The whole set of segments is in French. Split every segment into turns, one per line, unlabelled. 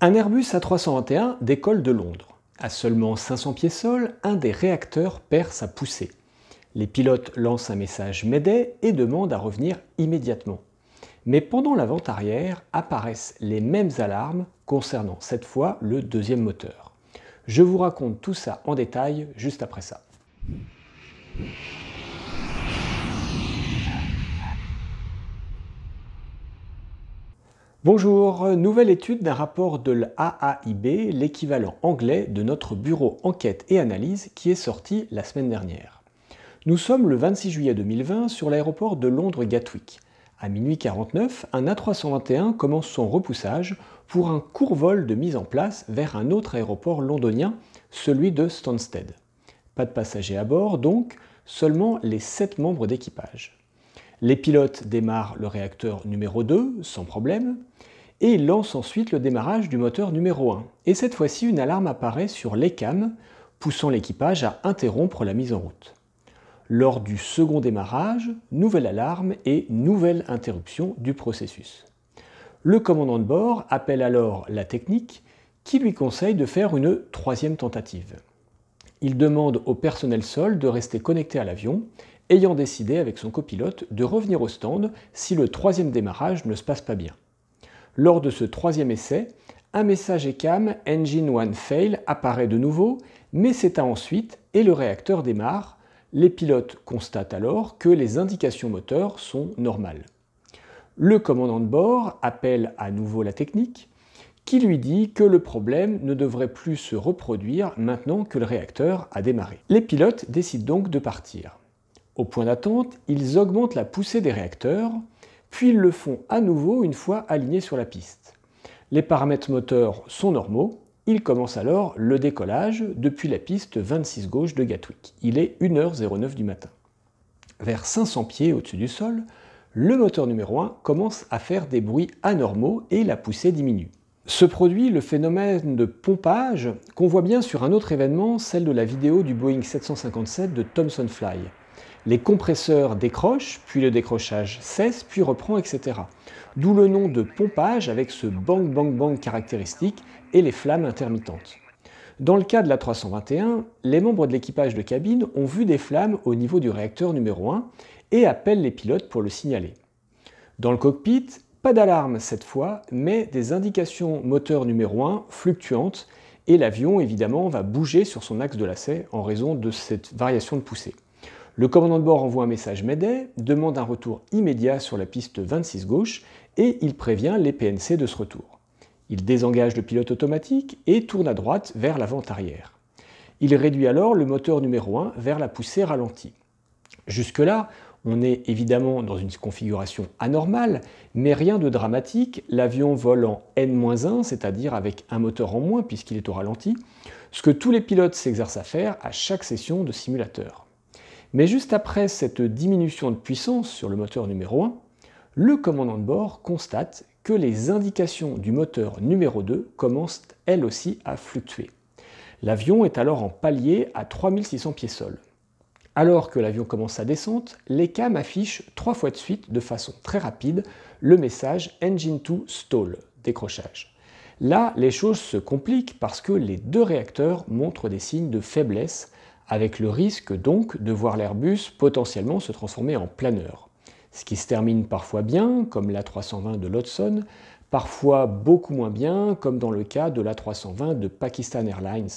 Un Airbus A321 décolle de Londres. À seulement 500 pieds sol, un des réacteurs perd sa poussée. Les pilotes lancent un message Mayday et demandent à revenir immédiatement. Mais pendant la vente arrière apparaissent les mêmes alarmes concernant cette fois le deuxième moteur. Je vous raconte tout ça en détail juste après ça. Bonjour, nouvelle étude d'un rapport de l'AAIB, l'équivalent anglais de notre bureau enquête et analyse qui est sorti la semaine dernière. Nous sommes le 26 juillet 2020 sur l'aéroport de Londres Gatwick. À minuit 49, un A321 commence son repoussage pour un court vol de mise en place vers un autre aéroport londonien, celui de Stansted. Pas de passagers à bord donc, seulement les 7 membres d'équipage. Les pilotes démarrent le réacteur numéro 2 sans problème et lancent ensuite le démarrage du moteur numéro 1. Et cette fois-ci, une alarme apparaît sur cams, poussant l'équipage à interrompre la mise en route. Lors du second démarrage, nouvelle alarme et nouvelle interruption du processus. Le commandant de bord appelle alors la technique qui lui conseille de faire une troisième tentative. Il demande au personnel sol de rester connecté à l'avion ayant décidé avec son copilote de revenir au stand si le troisième démarrage ne se passe pas bien. Lors de ce troisième essai, un message ECAM Engine One Fail apparaît de nouveau, mais s'éteint ensuite et le réacteur démarre. Les pilotes constatent alors que les indications moteurs sont normales. Le commandant de bord appelle à nouveau la technique, qui lui dit que le problème ne devrait plus se reproduire maintenant que le réacteur a démarré. Les pilotes décident donc de partir. Au point d'attente, ils augmentent la poussée des réacteurs, puis ils le font à nouveau une fois alignés sur la piste. Les paramètres moteurs sont normaux, ils commencent alors le décollage depuis la piste 26 gauche de Gatwick. Il est 1h09 du matin. Vers 500 pieds au-dessus du sol, le moteur numéro 1 commence à faire des bruits anormaux et la poussée diminue. Se produit le phénomène de pompage qu'on voit bien sur un autre événement, celle de la vidéo du Boeing 757 de Thomson Fly. Les compresseurs décrochent, puis le décrochage cesse, puis reprend, etc. D'où le nom de pompage avec ce bang bang bang caractéristique et les flammes intermittentes. Dans le cas de la 321, les membres de l'équipage de cabine ont vu des flammes au niveau du réacteur numéro 1 et appellent les pilotes pour le signaler. Dans le cockpit, pas d'alarme cette fois, mais des indications moteur numéro 1 fluctuantes et l'avion évidemment va bouger sur son axe de lacet en raison de cette variation de poussée. Le commandant de bord envoie un message Mayday, demande un retour immédiat sur la piste 26 gauche et il prévient les PNC de ce retour. Il désengage le pilote automatique et tourne à droite vers l'avant arrière. Il réduit alors le moteur numéro 1 vers la poussée ralentie. Jusque-là, on est évidemment dans une configuration anormale, mais rien de dramatique. L'avion vole en N-1, c'est-à-dire avec un moteur en moins puisqu'il est au ralenti, ce que tous les pilotes s'exercent à faire à chaque session de simulateur. Mais juste après cette diminution de puissance sur le moteur numéro 1, le commandant de bord constate que les indications du moteur numéro 2 commencent elles aussi à fluctuer. L'avion est alors en palier à 3600 pieds sol. Alors que l'avion commence sa descente, les cam affichent trois fois de suite, de façon très rapide, le message Engine 2 stall, décrochage. Là, les choses se compliquent parce que les deux réacteurs montrent des signes de faiblesse, avec le risque donc de voir l'Airbus potentiellement se transformer en planeur. Ce qui se termine parfois bien, comme l'A320 de l'Hudson, parfois beaucoup moins bien, comme dans le cas de l'A320 de Pakistan Airlines.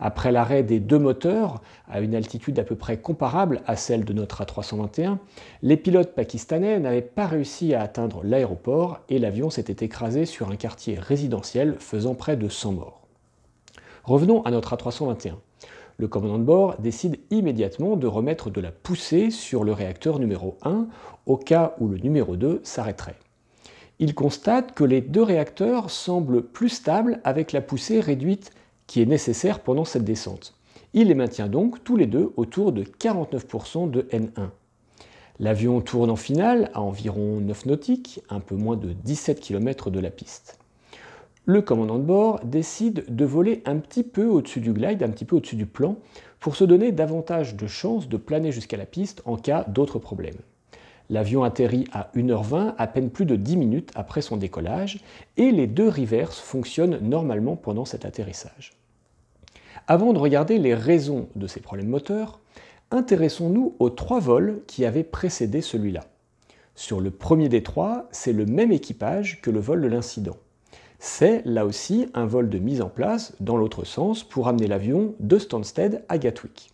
Après l'arrêt des deux moteurs, à une altitude à peu près comparable à celle de notre A321, les pilotes pakistanais n'avaient pas réussi à atteindre l'aéroport et l'avion s'était écrasé sur un quartier résidentiel faisant près de 100 morts. Revenons à notre A321. Le commandant de bord décide immédiatement de remettre de la poussée sur le réacteur numéro 1 au cas où le numéro 2 s'arrêterait. Il constate que les deux réacteurs semblent plus stables avec la poussée réduite qui est nécessaire pendant cette descente. Il les maintient donc tous les deux autour de 49% de N1. L'avion tourne en finale à environ 9 nautiques, un peu moins de 17 km de la piste le commandant de bord décide de voler un petit peu au-dessus du glide, un petit peu au-dessus du plan, pour se donner davantage de chances de planer jusqu'à la piste en cas d'autres problèmes. L'avion atterrit à 1h20, à peine plus de 10 minutes après son décollage, et les deux reverses fonctionnent normalement pendant cet atterrissage. Avant de regarder les raisons de ces problèmes moteurs, intéressons-nous aux trois vols qui avaient précédé celui-là. Sur le premier des trois, c'est le même équipage que le vol de l'incident. C'est là aussi un vol de mise en place dans l'autre sens pour amener l'avion de Stansted à Gatwick.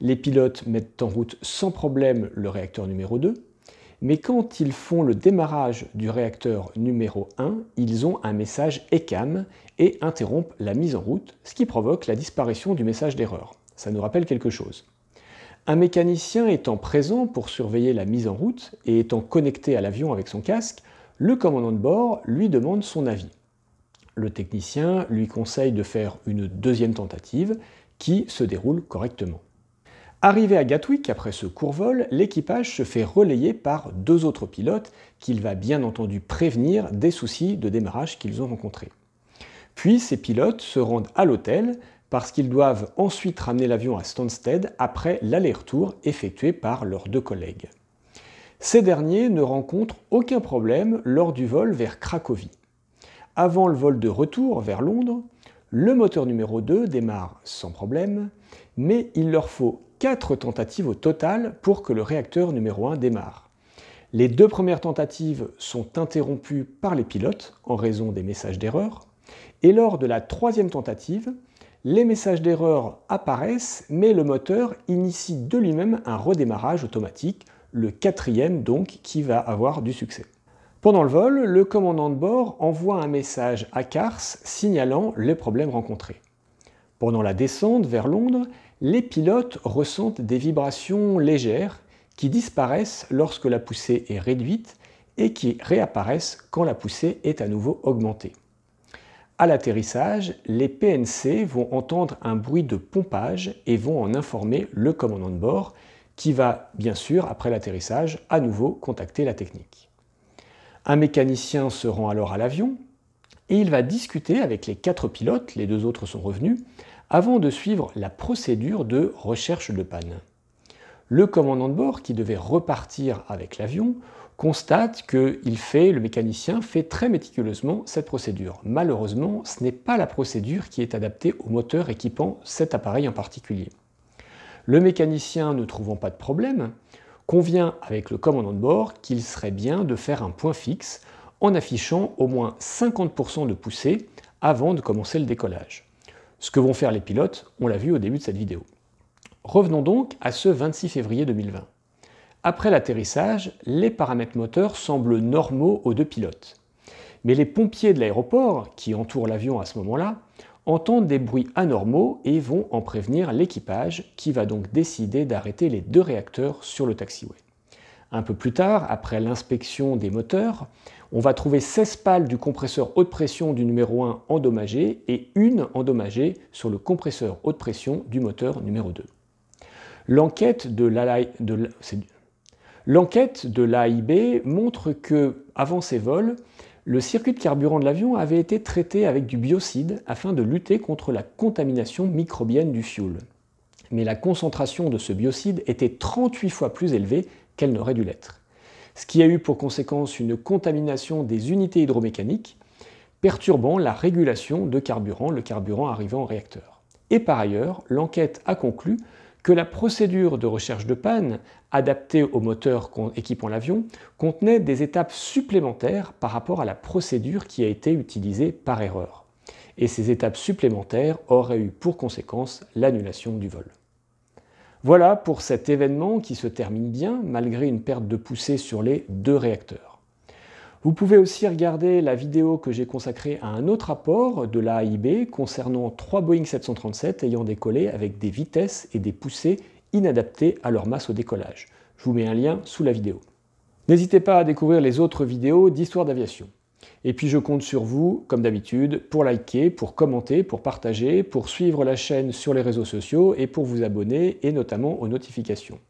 Les pilotes mettent en route sans problème le réacteur numéro 2, mais quand ils font le démarrage du réacteur numéro 1, ils ont un message ECAM et interrompent la mise en route, ce qui provoque la disparition du message d'erreur. Ça nous rappelle quelque chose. Un mécanicien étant présent pour surveiller la mise en route et étant connecté à l'avion avec son casque, le commandant de bord lui demande son avis le technicien lui conseille de faire une deuxième tentative qui se déroule correctement. Arrivé à Gatwick après ce court vol, l'équipage se fait relayer par deux autres pilotes qu'il va bien entendu prévenir des soucis de démarrage qu'ils ont rencontrés. Puis ces pilotes se rendent à l'hôtel parce qu'ils doivent ensuite ramener l'avion à Stansted après l'aller-retour effectué par leurs deux collègues. Ces derniers ne rencontrent aucun problème lors du vol vers Cracovie. Avant le vol de retour vers Londres, le moteur numéro 2 démarre sans problème, mais il leur faut 4 tentatives au total pour que le réacteur numéro 1 démarre. Les deux premières tentatives sont interrompues par les pilotes en raison des messages d'erreur, et lors de la troisième tentative, les messages d'erreur apparaissent, mais le moteur initie de lui-même un redémarrage automatique, le quatrième donc qui va avoir du succès. Pendant le vol, le commandant de bord envoie un message à Kars signalant les problèmes rencontrés. Pendant la descente vers Londres, les pilotes ressentent des vibrations légères qui disparaissent lorsque la poussée est réduite et qui réapparaissent quand la poussée est à nouveau augmentée. À l'atterrissage, les PNC vont entendre un bruit de pompage et vont en informer le commandant de bord qui va bien sûr, après l'atterrissage, à nouveau contacter la technique. Un mécanicien se rend alors à l'avion et il va discuter avec les quatre pilotes, les deux autres sont revenus, avant de suivre la procédure de recherche de panne. Le commandant de bord, qui devait repartir avec l'avion, constate que il fait, le mécanicien fait très méticuleusement cette procédure. Malheureusement, ce n'est pas la procédure qui est adaptée au moteur équipant cet appareil en particulier. Le mécanicien ne trouvant pas de problème, convient avec le commandant de bord qu'il serait bien de faire un point fixe en affichant au moins 50% de poussée avant de commencer le décollage. Ce que vont faire les pilotes, on l'a vu au début de cette vidéo. Revenons donc à ce 26 février 2020. Après l'atterrissage, les paramètres moteurs semblent normaux aux deux pilotes. Mais les pompiers de l'aéroport, qui entourent l'avion à ce moment-là, entendent des bruits anormaux et vont en prévenir l'équipage qui va donc décider d'arrêter les deux réacteurs sur le taxiway. Un peu plus tard, après l'inspection des moteurs, on va trouver 16 pales du compresseur haute pression du numéro 1 endommagées et une endommagée sur le compresseur haute pression du moteur numéro 2. L'enquête de l'AIB montre que, avant ces vols, le circuit de carburant de l'avion avait été traité avec du biocide afin de lutter contre la contamination microbienne du fioul. Mais la concentration de ce biocide était 38 fois plus élevée qu'elle n'aurait dû l'être. Ce qui a eu pour conséquence une contamination des unités hydromécaniques, perturbant la régulation de carburant, le carburant arrivant au réacteur. Et par ailleurs, l'enquête a conclu que la procédure de recherche de panne, adaptée au moteur équipant l'avion, contenait des étapes supplémentaires par rapport à la procédure qui a été utilisée par erreur. Et ces étapes supplémentaires auraient eu pour conséquence l'annulation du vol. Voilà pour cet événement qui se termine bien malgré une perte de poussée sur les deux réacteurs. Vous pouvez aussi regarder la vidéo que j'ai consacrée à un autre rapport de l'AIB concernant trois Boeing 737 ayant décollé avec des vitesses et des poussées inadaptées à leur masse au décollage. Je vous mets un lien sous la vidéo. N'hésitez pas à découvrir les autres vidéos d'histoire d'aviation. Et puis je compte sur vous, comme d'habitude, pour liker, pour commenter, pour partager, pour suivre la chaîne sur les réseaux sociaux et pour vous abonner et notamment aux notifications.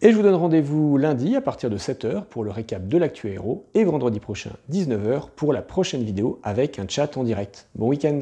Et je vous donne rendez-vous lundi à partir de 7h pour le récap de l'actu héros et vendredi prochain 19h pour la prochaine vidéo avec un chat en direct. Bon week-end